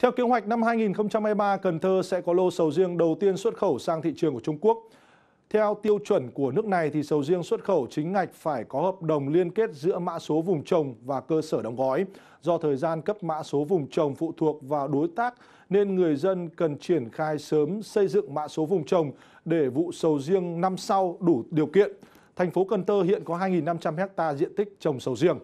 Theo kế hoạch năm 2023, Cần Thơ sẽ có lô sầu riêng đầu tiên xuất khẩu sang thị trường của Trung Quốc. Theo tiêu chuẩn của nước này thì sầu riêng xuất khẩu chính ngạch phải có hợp đồng liên kết giữa mã số vùng trồng và cơ sở đóng gói. Do thời gian cấp mã số vùng trồng phụ thuộc vào đối tác nên người dân cần triển khai sớm xây dựng mã số vùng trồng để vụ sầu riêng năm sau đủ điều kiện. Thành phố Cần Thơ hiện có 2.500 hecta diện tích trồng sầu riêng.